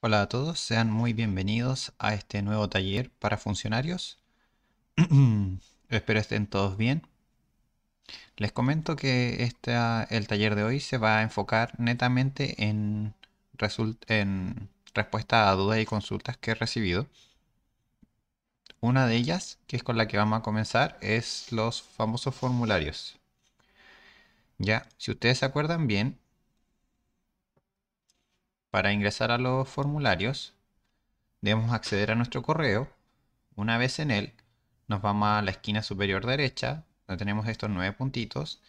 Hola a todos, sean muy bienvenidos a este nuevo taller para funcionarios. Espero estén todos bien. Les comento que este, el taller de hoy se va a enfocar netamente en, en respuesta a dudas y consultas que he recibido. Una de ellas, que es con la que vamos a comenzar, es los famosos formularios. Ya, si ustedes se acuerdan bien, para ingresar a los formularios, debemos acceder a nuestro correo. Una vez en él, nos vamos a la esquina superior derecha, donde tenemos estos nueve puntitos.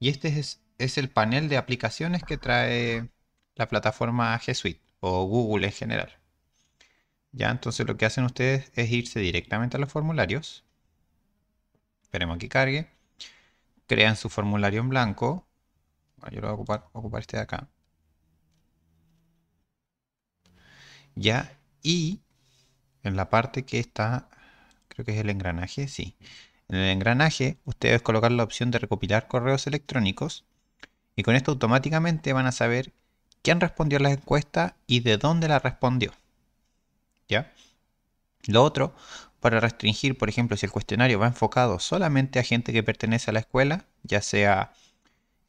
Y este es, el panel de aplicaciones que trae la plataforma G Suite o Google en general. Ya, entonces lo que hacen ustedes es irse directamente a los formularios. Esperemos que cargue. Crean su formulario en blanco. yo lo voy a ocupar este de acá. ¿ya? Y en la parte que está, creo que es el engranaje, sí. En el engranaje, ustedes colocar la opción de recopilar correos electrónicos y con esto automáticamente van a saber quién respondió a la encuesta y de dónde la respondió. ¿Ya? Lo otro, para restringir, por ejemplo, si el cuestionario va enfocado solamente a gente que pertenece a la escuela, ya sea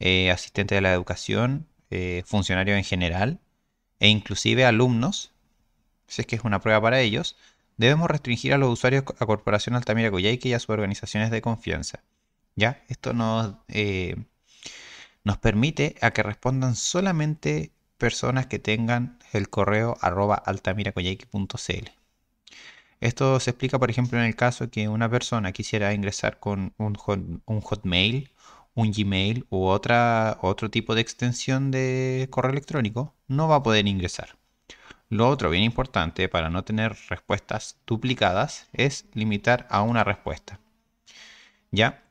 eh, asistente de la educación, eh, funcionario en general e inclusive alumnos, es que es una prueba para ellos, debemos restringir a los usuarios a Corporación Altamira Coyhaique y a sus organizaciones de confianza. ¿Ya? Esto nos, eh, nos permite a que respondan solamente personas que tengan el correo arroba altamiracoyhaique.cl. Esto se explica, por ejemplo, en el caso que una persona quisiera ingresar con un, un Hotmail, un Gmail u otra, otro tipo de extensión de correo electrónico, no va a poder ingresar. Lo otro bien importante para no tener respuestas duplicadas es limitar a una respuesta. ¿Ya?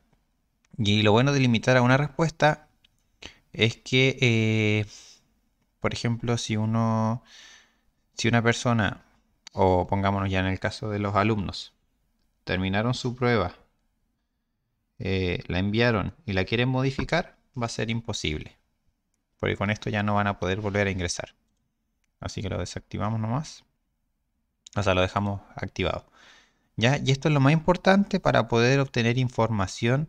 Y lo bueno de limitar a una respuesta es que, eh, por ejemplo, si uno, si una persona, o pongámonos ya en el caso de los alumnos, terminaron su prueba, eh, la enviaron y la quieren modificar, va a ser imposible, porque con esto ya no van a poder volver a ingresar. Así que lo desactivamos nomás. O sea, lo dejamos activado. ¿Ya? Y esto es lo más importante para poder obtener información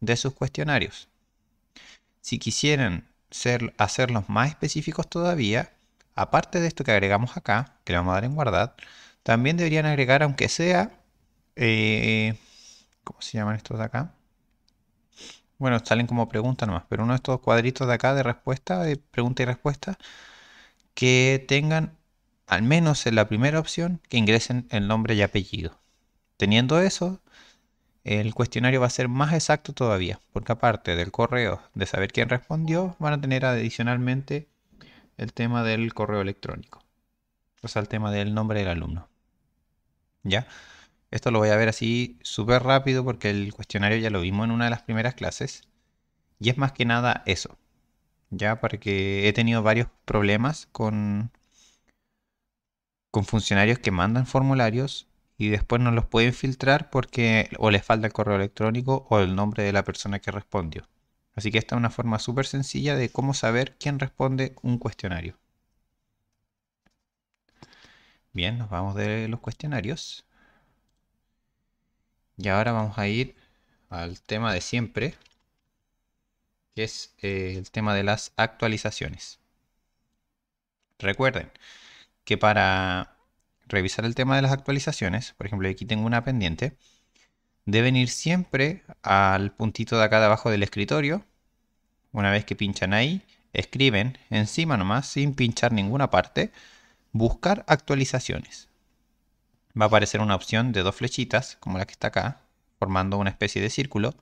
de sus cuestionarios. Si quisieran ser, hacerlos más específicos todavía, aparte de esto que agregamos acá, que le vamos a dar en guardar, también deberían agregar, aunque sea, eh, ¿cómo se llaman estos de acá? Bueno, salen como preguntas nomás, pero uno de estos cuadritos de acá de respuesta, de pregunta y respuesta, que tengan, al menos en la primera opción, que ingresen el nombre y apellido. Teniendo eso, el cuestionario va a ser más exacto todavía, porque aparte del correo, de saber quién respondió, van a tener adicionalmente el tema del correo electrónico, o sea, el tema del nombre del alumno. ¿Ya? Esto lo voy a ver así súper rápido porque el cuestionario ya lo vimos en una de las primeras clases. Y es más que nada eso. ¿ya? Porque he tenido varios problemas con, con funcionarios que mandan formularios y después no los pueden filtrar porque o les falta el correo electrónico o el nombre de la persona que respondió. Así que esta es una forma súper sencilla de cómo saber quién responde un cuestionario. Bien, nos vamos de los cuestionarios. Y ahora vamos a ir al tema de siempre, que es eh, el tema de las actualizaciones. Recuerden que para revisar el tema de las actualizaciones, por ejemplo, aquí tengo una pendiente, deben ir siempre al puntito de acá de abajo del escritorio. Una vez que pinchan ahí, escriben encima nomás, sin pinchar ninguna parte, buscar actualizaciones. Va a aparecer una opción de dos flechitas, como la que está acá, formando una especie de círculo.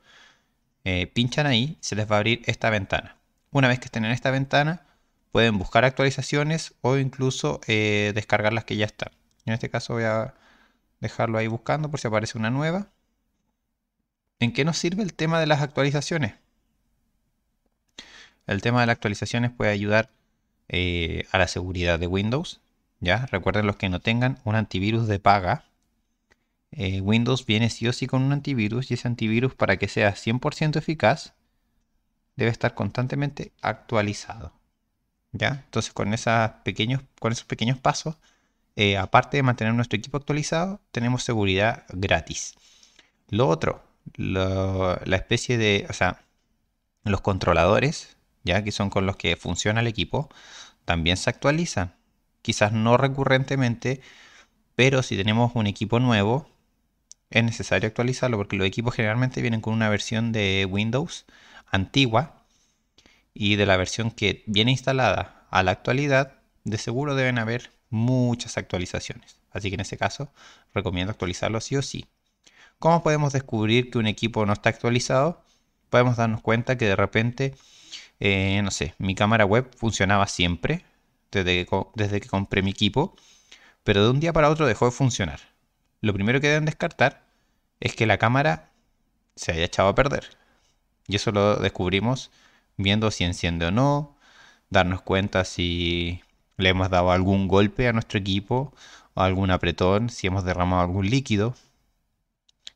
Eh, pinchan ahí, se les va a abrir esta ventana. Una vez que estén en esta ventana, pueden buscar actualizaciones o incluso eh, descargar las que ya están. En este caso voy a dejarlo ahí buscando por si aparece una nueva. ¿En qué nos sirve el tema de las actualizaciones? El tema de las actualizaciones puede ayudar eh, a la seguridad de Windows. ¿ya? Recuerden los que no tengan un antivirus de paga, eh, Windows viene sí o sí con un antivirus y ese antivirus para que sea 100% eficaz debe estar constantemente actualizado. ¿Ya? Entonces con, esas pequeños, con esos pequeños pasos, eh, aparte de mantener nuestro equipo actualizado, tenemos seguridad gratis. Lo otro, la especie de, o sea, los controladores, ya que son con los que funciona el equipo, también se actualizan. Quizás no recurrentemente, pero si tenemos un equipo nuevo, es necesario actualizarlo porque los equipos generalmente vienen con una versión de Windows antigua y de la versión que viene instalada a la actualidad, de seguro deben haber muchas actualizaciones. Así que en ese caso recomiendo actualizarlo sí o sí. ¿Cómo podemos descubrir que un equipo no está actualizado? Podemos darnos cuenta que de repente, eh, no sé, mi cámara web funcionaba siempre desde desde que compré mi equipo, pero de un día para otro dejó de funcionar lo primero que deben descartar es que la cámara se haya echado a perder. Y eso lo descubrimos viendo si enciende o no, darnos cuenta si le hemos dado algún golpe a nuestro equipo o algún apretón, si hemos derramado algún líquido.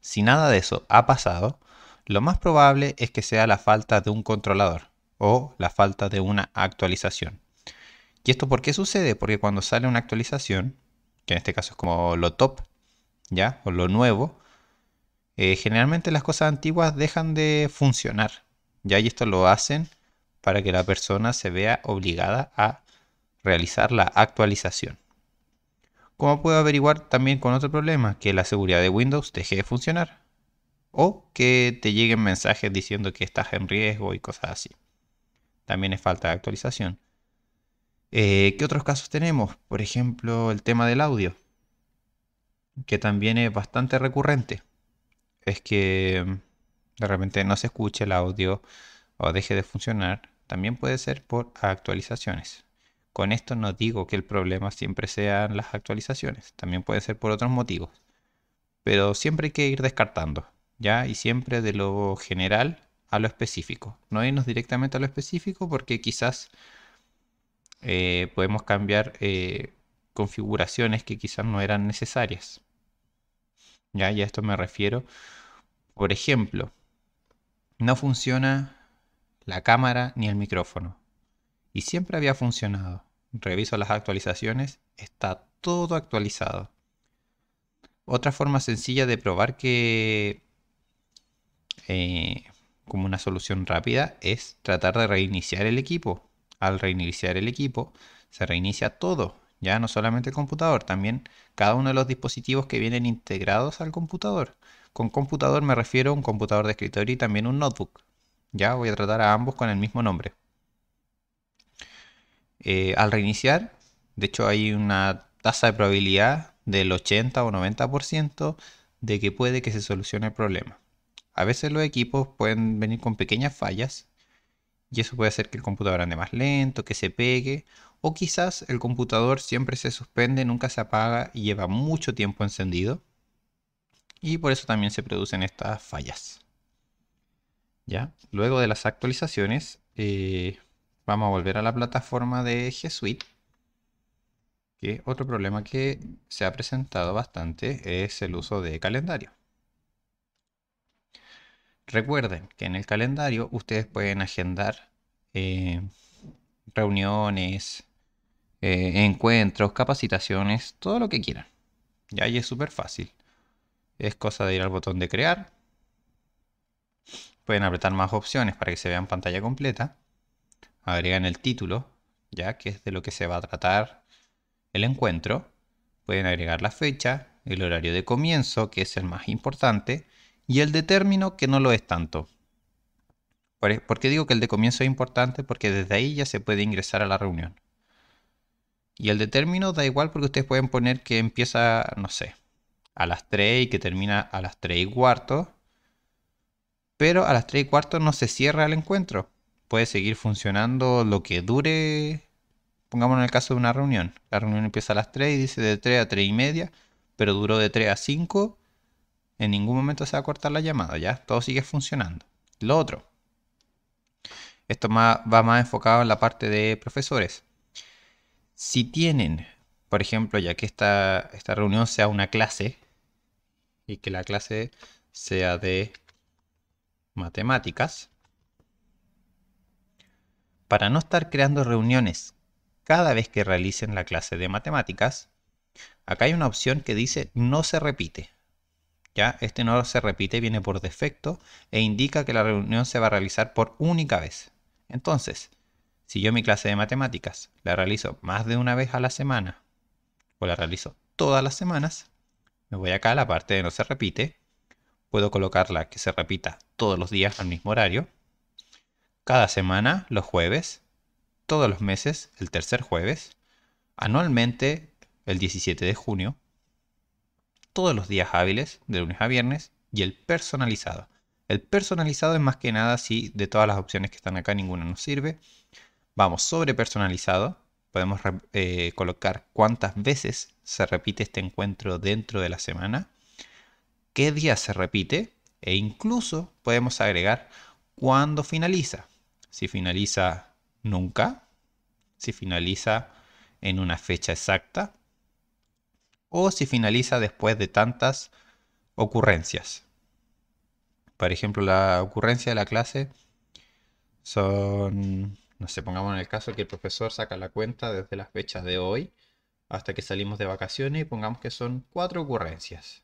Si nada de eso ha pasado, lo más probable es que sea la falta de un controlador o la falta de una actualización. ¿Y esto por qué sucede? Porque cuando sale una actualización, que en este caso es como lo top, ¿ya? O lo nuevo, eh, generalmente las cosas antiguas dejan de funcionar, ¿ya? Y esto lo hacen para que la persona se vea obligada a realizar la actualización. Como puedo averiguar también con otro problema, que la seguridad de Windows deje de funcionar. O que te lleguen mensajes diciendo que estás en riesgo y cosas así. También es falta de actualización. Eh, ¿Qué otros casos tenemos? Por ejemplo, el tema del audio que también es bastante recurrente. Es que mm, de repente no se escuche el audio o deje de funcionar. También puede ser por actualizaciones. Con esto no digo que el problema siempre sean las actualizaciones. También puede ser por otros motivos. Pero siempre hay que ir descartando. ¿Ya? Y siempre de lo general a lo específico. No irnos directamente a lo específico porque quizás eh, podemos cambiar eh, configuraciones que quizás no eran necesarias. ¿ya? ya a esto me refiero. Por ejemplo, no funciona la cámara ni el micrófono. Y siempre había funcionado. Reviso las actualizaciones, está todo actualizado. Otra forma sencilla de probar que... Eh, como una solución rápida es tratar de reiniciar el equipo. Al reiniciar el equipo, se reinicia todo ya no solamente el computador, también cada uno de los dispositivos que vienen integrados al computador. Con computador me refiero a un computador de escritorio y también un notebook. Ya voy a tratar a ambos con el mismo nombre. Eh, al reiniciar, de hecho hay una tasa de probabilidad del 80 o 90% de que puede que se solucione el problema. A veces los equipos pueden venir con pequeñas fallas y eso puede hacer que el computador ande más lento, que se pegue o quizás el computador siempre se suspende, nunca se apaga y lleva mucho tiempo encendido. Y por eso también se producen estas fallas. ¿Ya? Luego de las actualizaciones, eh, vamos a volver a la plataforma de G Suite. Que otro problema que se ha presentado bastante es el uso de calendario. Recuerden que en el calendario ustedes pueden agendar eh, reuniones, eh, encuentros, capacitaciones, todo lo que quieran. Y ahí es súper fácil. Es cosa de ir al botón de crear. Pueden apretar más opciones para que se vean pantalla completa. Agregan el título, ya que es de lo que se va a tratar el encuentro. Pueden agregar la fecha, el horario de comienzo, que es el más importante, y el de término, que no lo es tanto. ¿Por e, qué digo que el de comienzo es importante? Porque desde ahí ya se puede ingresar a la reunión. Y el de término da igual porque ustedes pueden poner que empieza, no sé, a las 3 y que termina a las 3 y cuarto. Pero a las 3 y cuarto no se cierra el encuentro. Puede seguir funcionando lo que dure, pongamos en el caso de una reunión. La reunión empieza a las 3 y dice de 3 a 3 y media, pero duró de 3 a 5. En ningún momento se va a cortar la llamada, ¿ya? Todo sigue funcionando. Lo otro. Esto va más enfocado en la parte de profesores si tienen, por ejemplo, ya que esta, reunión sea una clase y que la clase sea de matemáticas, para no estar creando reuniones cada vez que realicen la clase de matemáticas, acá hay una opción que dice no se repite. Ya, este no se repite, viene por defecto e indica que la reunión se va a realizar por única vez. Entonces, si yo mi clase de matemáticas la realizo más de una vez a la semana, o la realizo todas las semanas, me voy acá a la parte de no se repite, puedo colocarla que se repita todos los días al mismo horario, cada semana los jueves, todos los meses el tercer jueves, anualmente el 17 de junio, todos los días hábiles de lunes a viernes y el personalizado. El personalizado es más que nada si de todas las opciones que están acá ninguna nos sirve. Vamos, sobre personalizado. Podemos eh, colocar cuántas veces se repite este encuentro dentro de la semana, qué día se repite e incluso podemos agregar cuándo finaliza. Si finaliza nunca, si finaliza en una fecha exacta o si finaliza después de tantas ocurrencias. Por ejemplo, la ocurrencia de la clase son no sé, pongamos en el caso que el profesor saca la cuenta desde las fechas de hoy hasta que salimos de vacaciones y pongamos que son cuatro ocurrencias.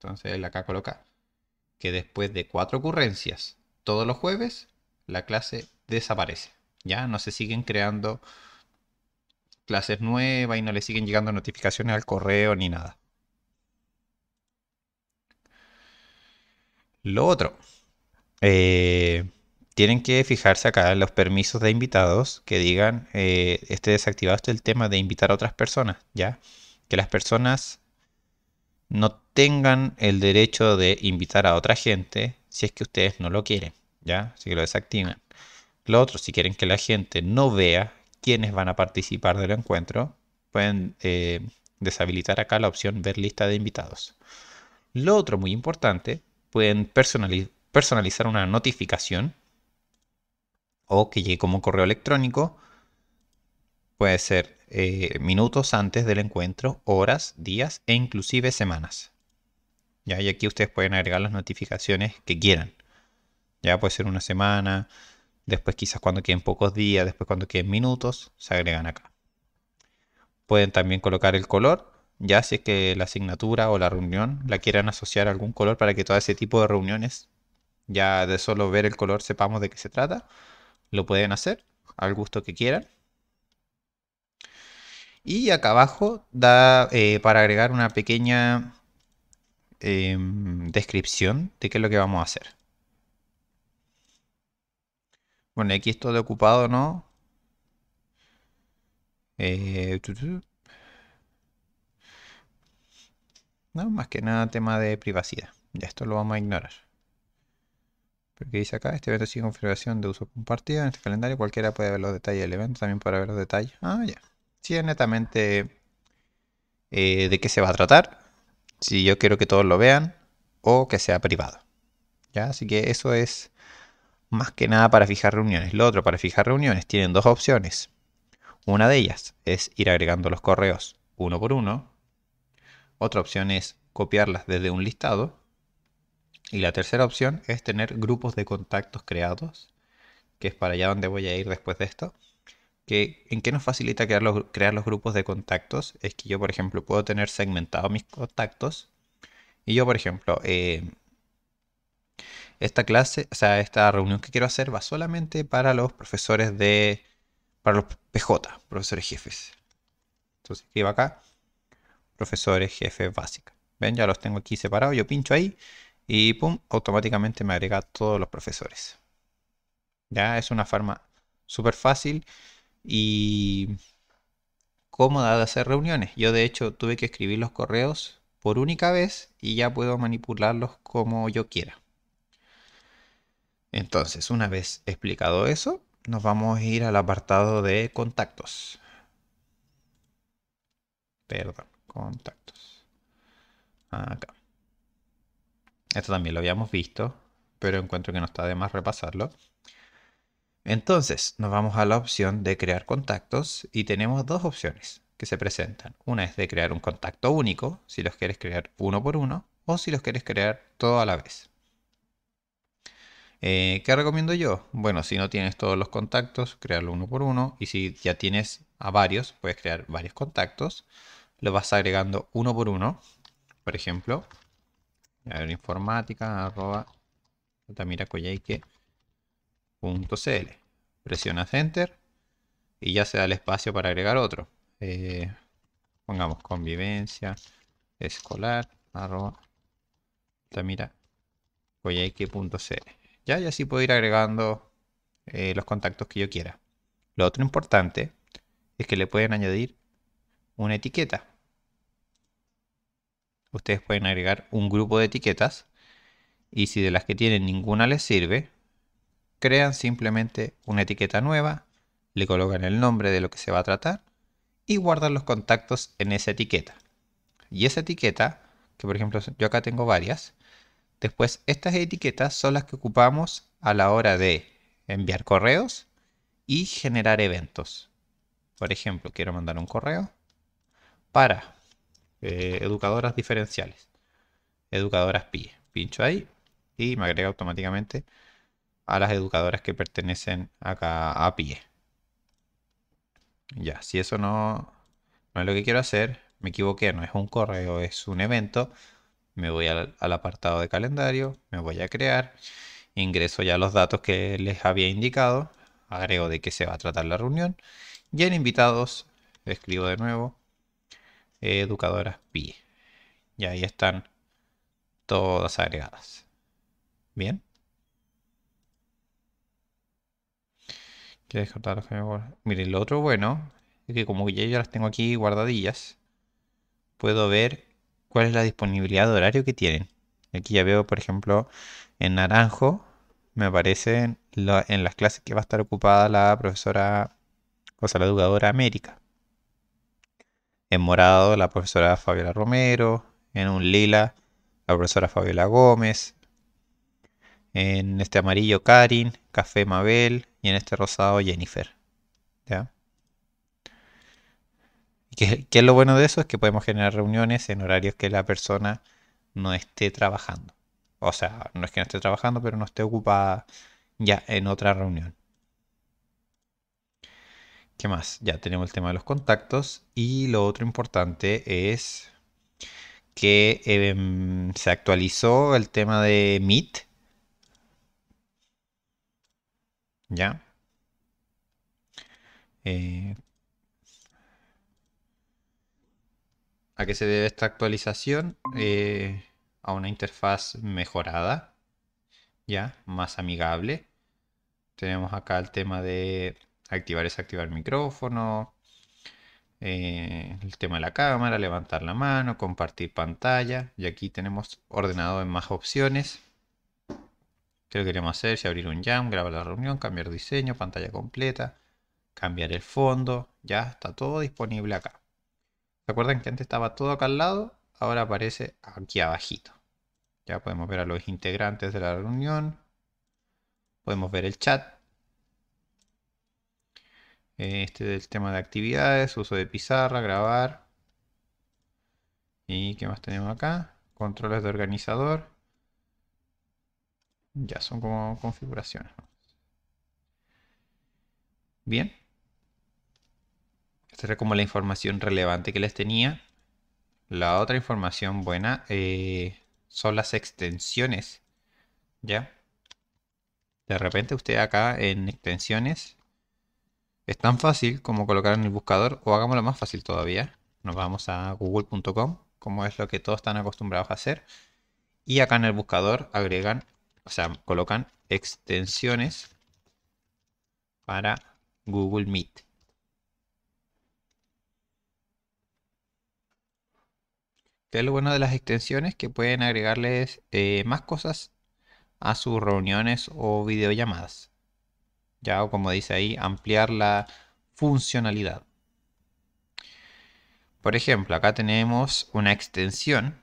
Entonces él acá coloca que después de cuatro ocurrencias todos los jueves, la clase desaparece. Ya no se siguen creando clases nuevas y no le siguen llegando notificaciones al correo ni nada. Lo otro, eh, tienen que fijarse acá en los permisos de invitados que digan, eh, esté desactivado este el tema de invitar a otras personas, ¿ya? Que las personas no tengan el derecho de invitar a otra gente si es que ustedes no lo quieren, ¿ya? Así que lo desactivan. Lo otro, si quieren que la gente no vea quiénes van a participar del encuentro, pueden eh, deshabilitar acá la opción ver lista de invitados. Lo otro muy importante, pueden personalizar una notificación o que llegue como correo electrónico. Puede ser eh, minutos antes del encuentro, horas, días e inclusive semanas. ¿Ya? Y aquí ustedes pueden agregar las notificaciones que quieran. Ya puede ser una semana, después quizás cuando queden pocos días, después cuando queden minutos, se agregan acá. Pueden también colocar el color, ya si es que la asignatura o la reunión la quieran asociar a algún color para que todo ese tipo de reuniones, ya de solo ver el color sepamos de qué se trata. Lo pueden hacer al gusto que quieran. Y acá abajo da eh, para agregar una pequeña em, descripción de qué es lo que vamos a hacer. Bueno, aquí esto de ocupado no. Eh, no, más que nada tema de privacidad. Ya esto lo vamos a ignorar. Porque dice acá, este evento sigue configuración de uso compartido. En este calendario cualquiera puede ver los detalles del evento, también para ver los detalles. Ah, ya. Si es netamente eh, de qué se va a tratar. Si yo quiero que todos lo vean o que sea privado. Así que eso es más que nada para fijar reuniones. Lo otro, para fijar reuniones, tienen dos opciones. Una de ellas es ir agregando los correos uno por uno. Otra opción es copiarlas desde un listado. Y la tercera opción es tener grupos de contactos creados, que es para allá donde voy a ir después de esto. Que, ¿En qué nos facilita crear los, grupos de contactos? Es que yo, por ejemplo, puedo tener segmentados mis contactos. Y yo, por ejemplo, eh, esta clase, o sea, esta reunión que quiero hacer va solamente para los profesores de, para los PJ, profesores jefes. Entonces escribo acá, profesores jefes básica. ¿Ven? Ya los tengo aquí separados. Yo pincho ahí y pum, automáticamente me agrega todos los profesores. Ya es una forma súper fácil y cómoda de hacer reuniones. Yo de hecho tuve que escribir los correos por única vez y ya puedo manipularlos como yo quiera. Entonces, una vez explicado eso, nos vamos a ir al apartado de contactos. Perdón, contactos. Acá. Esto también lo habíamos visto, pero encuentro que no está de más repasarlo. Entonces, nos vamos a la opción de crear contactos y tenemos dos opciones que se presentan. Una es de crear un contacto único, si los quieres crear uno por uno, o si los quieres crear todo a la vez. Eh, ¿Qué recomiendo yo? Bueno, si no tienes todos los contactos, crearlo uno por uno. Y si ya tienes a varios, puedes crear varios contactos. Lo vas agregando uno por uno, por ejemplo. A informática, arroba, .cl. Presionas Enter y ya se da el espacio para agregar otro. Eh, pongamos convivencia escolar, arroba, .cl. Ya, y así puedo ir agregando eh, los contactos que yo quiera. Lo otro importante es que le pueden añadir una etiqueta ustedes pueden agregar un grupo de etiquetas y si de las que tienen ninguna les sirve, crean simplemente una etiqueta nueva, le colocan el nombre de lo que se va a tratar y guardan los contactos en esa etiqueta. Y esa etiqueta, que por ejemplo yo acá tengo varias, después estas etiquetas son las que ocupamos a la hora de enviar correos y generar eventos. Por ejemplo, quiero mandar un correo para eh, educadoras diferenciales. Educadoras PIE. Pincho ahí y me agrega automáticamente a las educadoras que pertenecen acá a PIE. Ya, si eso no, no es lo que quiero hacer, me equivoqué, no es un correo, es un evento. Me voy al, al apartado de calendario, me voy a crear, ingreso ya los datos que les había indicado, agrego de qué se va a tratar la reunión y en invitados escribo de nuevo educadoras PI. Y ahí están todas agregadas. Bien. Quiero Miren, lo otro bueno es que como ya yo las tengo aquí guardadillas, puedo ver cuál es la disponibilidad de horario que tienen. Aquí ya veo, por ejemplo, en naranjo me aparecen en las clases que va a estar ocupada la profesora, o sea, la educadora América. En morado, la profesora Fabiola Romero. En un lila, la profesora Fabiola Gómez. En este amarillo, Karin. Café, Mabel. Y en este rosado, Jennifer. ¿Ya? ¿Qué, ¿Qué es lo bueno de eso? Es que podemos generar reuniones en horarios que la persona no esté trabajando. O sea, no es que no esté trabajando, pero no esté ocupada ya en otra reunión. ¿Qué más? Ya tenemos el tema de los contactos y lo otro importante es que em, se actualizó el tema de Meet. ¿Ya? Eh, ¿A qué se debe esta actualización? Eh, a una interfaz mejorada, ¿ya? Más amigable. Tenemos acá el tema de activar es activar micrófono, eh, el tema de la cámara, levantar la mano, compartir pantalla. Y aquí tenemos ordenado en más opciones. ¿Qué lo queremos hacer? Si abrir un jam, grabar la reunión, cambiar diseño, pantalla completa, cambiar el fondo. Ya está todo disponible acá. Recuerden que antes estaba todo acá al lado, ahora aparece aquí abajito. Ya podemos ver a los integrantes de la reunión. Podemos ver el chat, eh, este del tema de actividades, uso de pizarra, grabar. ¿Y qué más tenemos acá? Controles de organizador. Ya son como configuraciones. Bien. Esta era como la información relevante que les tenía. La otra información buena eh, son las extensiones. ¿Ya? De repente usted acá en extensiones es tan fácil como colocar en el buscador o hagámoslo más fácil todavía. Nos vamos a google.com, como es lo que todos están acostumbrados a hacer. Y acá en el buscador agregan, o sea, colocan extensiones para Google Meet. qué es lo bueno de las extensiones que pueden agregarles eh, más cosas a sus reuniones o videollamadas ya o como dice ahí, ampliar la funcionalidad. Por ejemplo, acá tenemos una extensión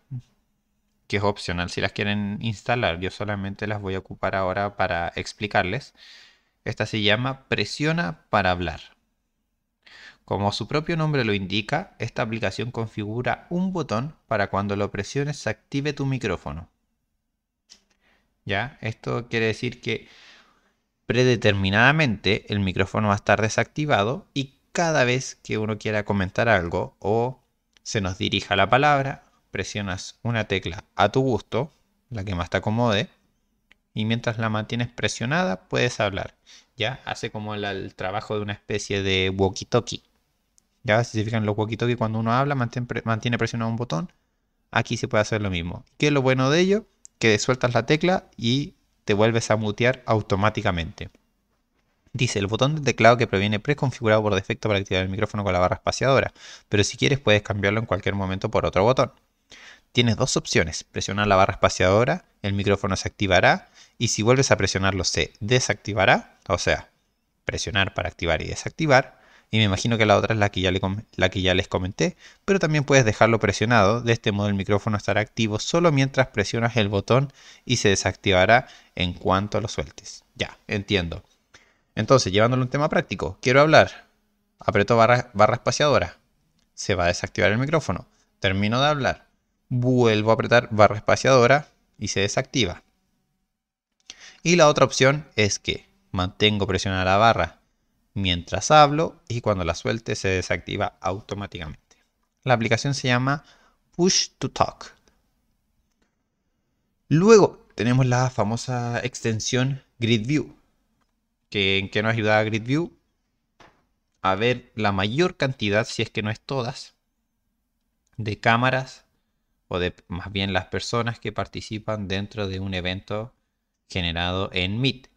que es opcional si las quieren instalar. Yo solamente las voy a ocupar ahora para explicarles. Esta se llama Presiona para hablar. Como su propio nombre lo indica, esta aplicación configura un botón para cuando lo presiones se active tu micrófono. ¿Ya? Esto quiere decir que predeterminadamente el micrófono va a estar desactivado y cada vez que uno quiera comentar algo o se nos dirija la palabra, presionas una tecla a tu gusto, la que más te acomode, y mientras la mantienes presionada puedes hablar. Ya hace como el, trabajo de una especie de walkie-talkie. Ya si se fijan los walkie-talkie cuando uno habla mantiene, mantiene presionado un botón, aquí se puede hacer lo mismo. ¿Qué es lo bueno de ello? Que sueltas la tecla y vuelves a mutear automáticamente. Dice, el botón de teclado que proviene preconfigurado por defecto para activar el micrófono con la barra espaciadora, pero si quieres puedes cambiarlo en cualquier momento por otro botón. Tienes dos opciones, presionar la barra espaciadora, el micrófono se activará, y si vuelves a presionarlo se desactivará, o sea, presionar para activar y desactivar, y me imagino que la otra es la que, ya les comenté, pero también puedes dejarlo presionado, de este modo el micrófono estará activo solo mientras presionas el botón y se desactivará en cuanto lo sueltes. Ya, entiendo. Entonces, llevándolo a un tema práctico, quiero hablar, aprieto barra espaciadora, se va a desactivar el micrófono, termino de hablar, vuelvo a apretar barra espaciadora y se desactiva. Y la otra opción es que mantengo presionada la barra mientras hablo y cuando la suelte se desactiva automáticamente. La aplicación se llama Push to Talk. Luego tenemos la famosa extensión Grid View, que, en qué nos ayuda a Grid View a ver la mayor cantidad, si es que no es todas, de cámaras o de más bien las personas que participan dentro de un evento generado en Meet.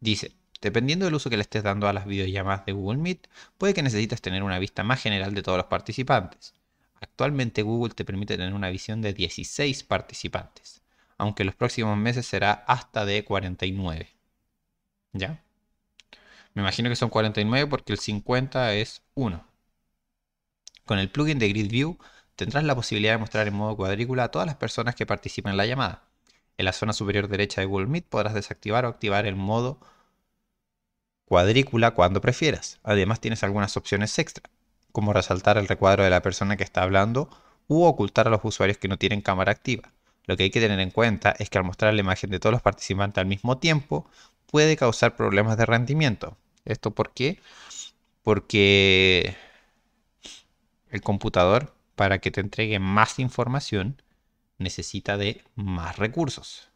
Dice, Dependiendo del uso que le estés dando a las videollamadas de Google Meet, puede que necesites tener una vista más general de todos los participantes. Actualmente Google te permite tener una visión de 16 participantes, aunque en los próximos meses será hasta de 49. ¿Ya? Me imagino que son 49 porque el 50 es 1. Con el plugin de Grid View tendrás la posibilidad de mostrar en modo cuadrícula a todas las personas que participan en la llamada. En la zona superior derecha de Google Meet podrás desactivar o activar el modo cuadrícula cuando prefieras. Además tienes algunas opciones extra, como resaltar el recuadro de la persona que está hablando u ocultar a los usuarios que no tienen cámara activa. Lo que hay que tener en cuenta es que al mostrar la imagen de todos los participantes al mismo tiempo puede causar problemas de rendimiento. ¿Esto por qué? Porque el computador, para que te entregue más información, necesita de más recursos.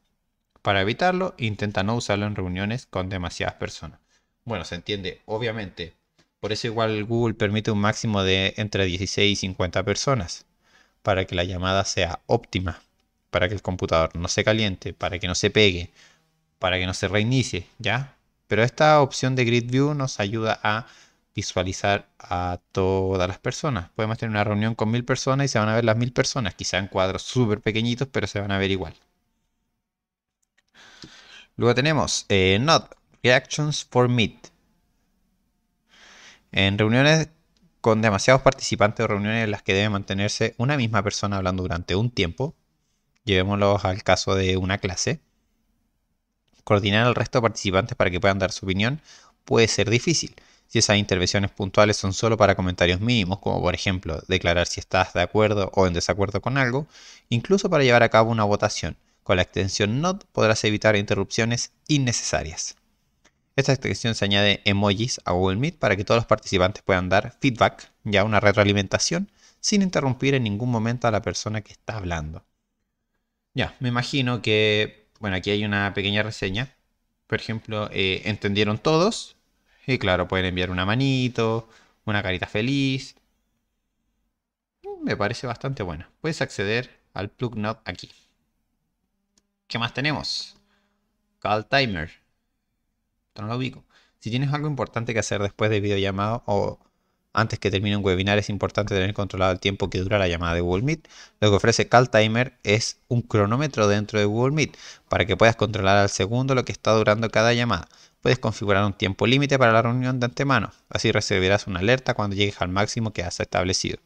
Para evitarlo, intenta no usarlo en reuniones con demasiadas personas. Bueno, se entiende, obviamente. Por eso igual Google permite un máximo de entre 16 y 50 personas para que la llamada sea óptima, para que el computador no se caliente, para que no se pegue, para que no se reinicie, ¿ya? Pero esta opción de Grid View nos ayuda a visualizar a todas las personas. Podemos tener una reunión con mil personas y se van a ver las mil personas, quizá en cuadros súper pequeñitos, pero se van a ver igual. Luego tenemos eh, Node. Reactions for Meet. En reuniones con demasiados participantes o reuniones en las que debe mantenerse una misma persona hablando durante un tiempo, llevémoslos al caso de una clase, coordinar al resto de participantes para que puedan dar su opinión puede ser difícil. Si esas intervenciones puntuales son solo para comentarios mínimos, como por ejemplo declarar si estás de acuerdo o en desacuerdo con algo, incluso para llevar a cabo una votación, con la extensión NOT podrás evitar interrupciones innecesarias. Esta extensión se añade emojis a Google Meet para que todos los participantes puedan dar feedback, ya una retroalimentación, sin interrumpir en ningún momento a la persona que está hablando. Ya, me imagino que, bueno, aquí hay una pequeña reseña. Por ejemplo, eh, ¿entendieron todos? Y claro, pueden enviar una manito, una carita feliz. Mm, me parece bastante bueno. Puedes acceder al plug aquí. ¿Qué más tenemos? Call timer no ubico. Si tienes algo importante que hacer después de videollamado o antes que termine un webinar, es importante tener controlado el tiempo que dura la llamada de Google Meet. Lo que ofrece Call Timer es un cronómetro dentro de Google Meet para que puedas controlar al segundo lo que está durando cada llamada. Puedes configurar un tiempo límite para la reunión de antemano, así recibirás una alerta cuando llegues al máximo que has establecido.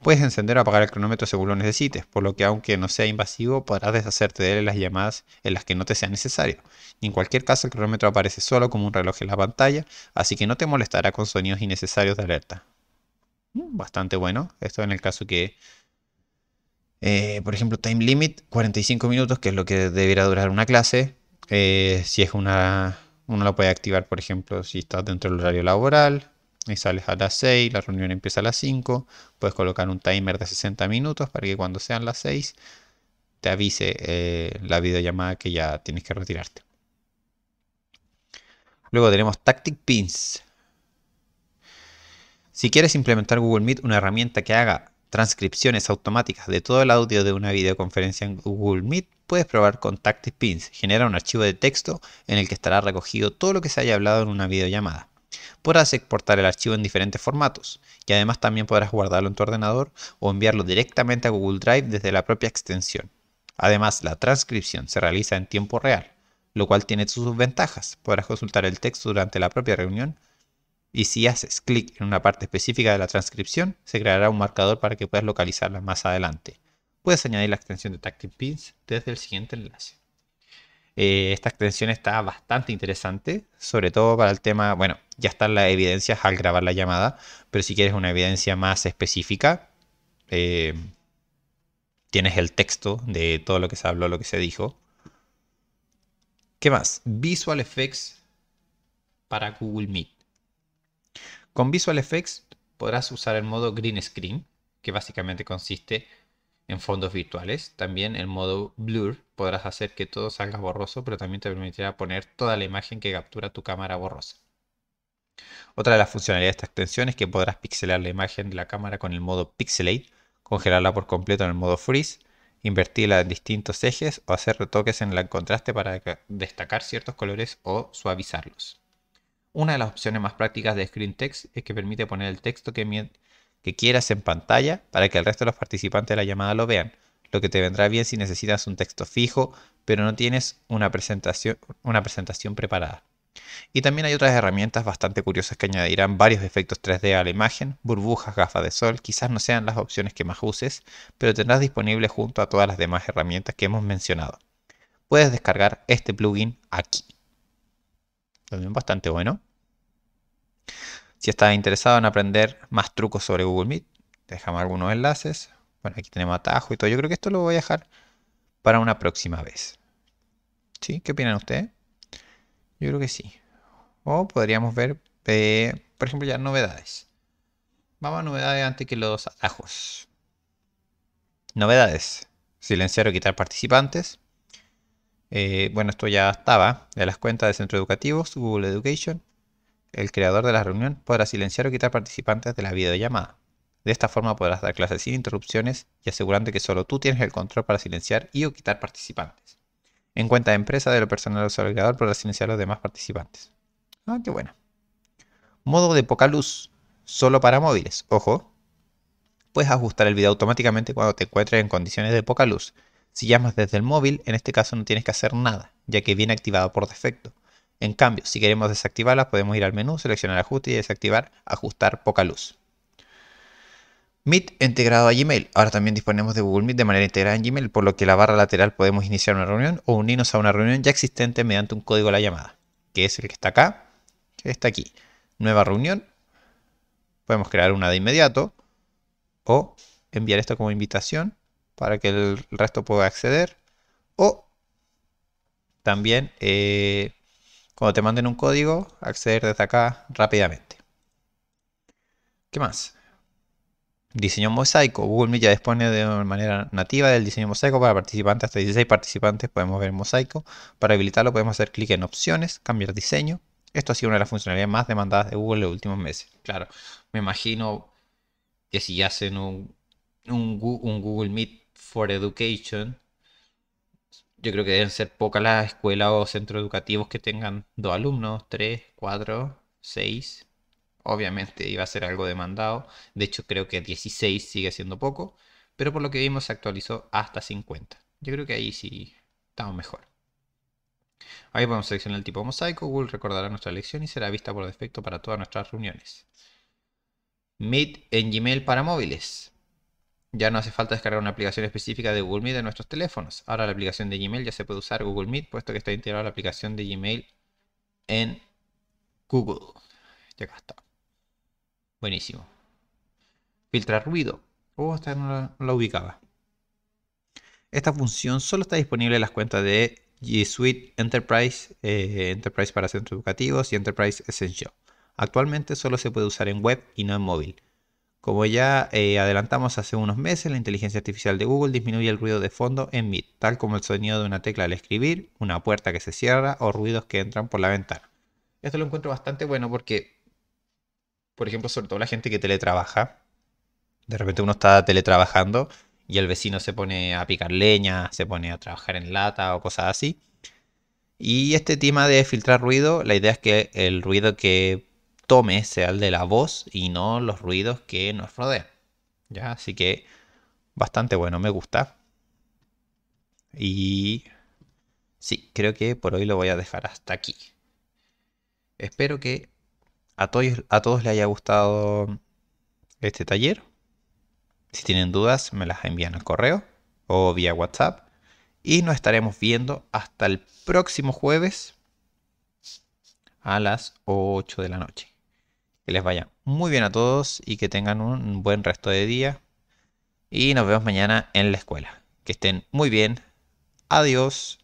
Puedes encender o apagar el cronómetro según lo necesites, por lo que aunque no sea invasivo, podrás deshacerte de él en las llamadas en las que no te sea necesario. En cualquier caso, el cronómetro aparece solo como un reloj en la pantalla, así que no te molestará con sonidos innecesarios de alerta. Mm, bastante bueno. Esto en el caso que, eh, por ejemplo, time limit, 45 minutos, que es lo que debería durar una clase. Eh, si es una, uno lo puede activar, por ejemplo, si estás dentro del horario laboral, y sales a las 6, la reunión empieza a las 5, puedes colocar un timer de 60 minutos para que cuando sean las 6 te avise eh, la videollamada que ya tienes que retirarte. Luego tenemos Tactic Pins. Si quieres implementar Google Meet, una herramienta que haga transcripciones automáticas de todo el audio de una videoconferencia en Google Meet, puedes probar con Tactic Pins. Genera un archivo de texto en el que estará recogido todo lo que se haya hablado en una videollamada. Podrás exportar el archivo en diferentes formatos y además también podrás guardarlo en tu ordenador o enviarlo directamente a Google Drive desde la propia extensión. Además, la transcripción se realiza en tiempo real lo cual tiene sus ventajas. Podrás consultar el texto durante la propia reunión y si haces clic en una parte específica de la transcripción, se creará un marcador para que puedas localizarla más adelante. Puedes añadir la extensión de Tactic Pins desde el siguiente enlace. Eh, esta extensión está bastante interesante, sobre todo para el tema, bueno, ya están las evidencias al grabar la llamada, pero si quieres una evidencia más específica, eh, tienes el texto de todo lo que se habló, lo que se dijo, ¿Qué más? Visual Effects para Google Meet. Con Visual Effects podrás usar el modo Green Screen, que básicamente consiste en fondos virtuales. También el modo Blur podrás hacer que todo salga borroso, pero también te permitirá poner toda la imagen que captura tu cámara borrosa. Otra de las funcionalidades de esta extensión es que podrás pixelar la imagen de la cámara con el modo Pixelate, congelarla por completo en el modo Freeze invertirla en distintos ejes o hacer retoques en el contraste para destacar ciertos colores o suavizarlos. Una de las opciones más prácticas de Screen Text es que permite poner el texto que, quieras en pantalla para que el resto de los participantes de la llamada lo vean, lo que te vendrá bien si necesitas un texto fijo, pero no tienes una presentación preparada. Y también hay otras herramientas bastante curiosas que añadirán varios efectos 3D a la imagen, burbujas, gafas de sol, quizás no sean las opciones que más uses, pero tendrás disponible junto a todas las demás herramientas que hemos mencionado. Puedes descargar este plugin aquí. También bastante bueno. Si estás interesado en aprender más trucos sobre Google Meet, déjame algunos enlaces. Bueno, aquí tenemos atajo y todo. Yo creo que esto lo voy a dejar para una próxima vez. ¿Sí? ¿Qué opinan ustedes? Yo creo que sí. O podríamos ver, eh, por ejemplo, ya novedades. Vamos a novedades antes que los atajos. Novedades. Silenciar o quitar participantes. Eh, bueno, esto ya estaba. De las cuentas de centro educativos, Google Education, el creador de la reunión podrá silenciar o quitar participantes de la videollamada. De esta forma podrás dar clases sin interrupciones y asegurando que solo tú tienes el control para silenciar y o quitar participantes en cuenta de empresa de lo personal del por las los demás participantes. Ah, qué bueno. Modo de poca luz, solo para móviles, ojo. Puedes ajustar el video automáticamente cuando te encuentres en condiciones de poca luz. Si llamas desde el móvil, en este caso no tienes que hacer nada, ya que viene activado por defecto. En cambio, si queremos desactivarla, podemos ir al menú, seleccionar ajuste y desactivar ajustar poca luz. Meet integrado a Gmail. Ahora también disponemos de Google Meet de manera integrada en Gmail, por lo que la barra lateral podemos iniciar una reunión o unirnos a una reunión ya existente mediante un código de la llamada, que es el que está acá, que está aquí. Nueva reunión. Podemos crear una de inmediato o enviar esto como invitación para que el resto pueda acceder. O también eh, cuando te manden un código, acceder desde acá rápidamente. ¿Qué más? diseño mosaico. Google Meet ya dispone de una manera nativa del diseño mosaico para participantes, hasta 16 participantes podemos ver mosaico. Para habilitarlo podemos hacer clic en opciones, cambiar diseño. Esto ha sido una de las funcionalidades más demandadas de Google en los últimos meses. Claro, me imagino que si hacen un, un Google Meet for Education, yo creo que deben ser pocas las escuelas o centros educativos que tengan dos alumnos, tres, cuatro, seis, obviamente iba a ser algo demandado. De hecho, creo que 16 sigue siendo poco, pero por lo que vimos se actualizó hasta 50. Yo creo que ahí sí estamos mejor. Ahí podemos seleccionar el tipo mosaico. Google recordará nuestra elección y será vista por defecto para todas nuestras reuniones. Meet en Gmail para móviles. Ya no hace falta descargar una aplicación específica de Google Meet en nuestros teléfonos. Ahora la aplicación de Gmail ya se puede usar Google Meet, puesto que está integrada la aplicación de Gmail en Google. Ya acá está. Buenísimo. Filtrar ruido. Oh, esta no la, ubicaba. Esta función solo está disponible en las cuentas de G Suite Enterprise, eh, Enterprise para centros educativos y Enterprise Essential. Actualmente solo se puede usar en web y no en móvil. Como ya eh, adelantamos hace unos meses, la inteligencia artificial de Google disminuye el ruido de fondo en Meet, tal como el sonido de una tecla al escribir, una puerta que se cierra o ruidos que entran por la ventana. Esto lo encuentro bastante bueno porque por ejemplo, sobre todo la gente que teletrabaja. De repente uno está teletrabajando y el vecino se pone a picar leña, se pone a trabajar en lata o cosas así. Y este tema de filtrar ruido, la idea es que el ruido que tome sea el de la voz y no los ruidos que nos rodean. ¿Ya? Así que bastante bueno, me gusta. Y sí, creo que por hoy lo voy a dejar hasta aquí. Espero que a, todos les haya gustado este taller. Si tienen dudas, me las envían al correo o vía WhatsApp. Y nos estaremos viendo hasta el próximo jueves a las 8 de la noche. Que les vaya muy bien a todos y que tengan un buen resto de día. Y nos vemos mañana en la escuela. Que estén muy bien. Adiós.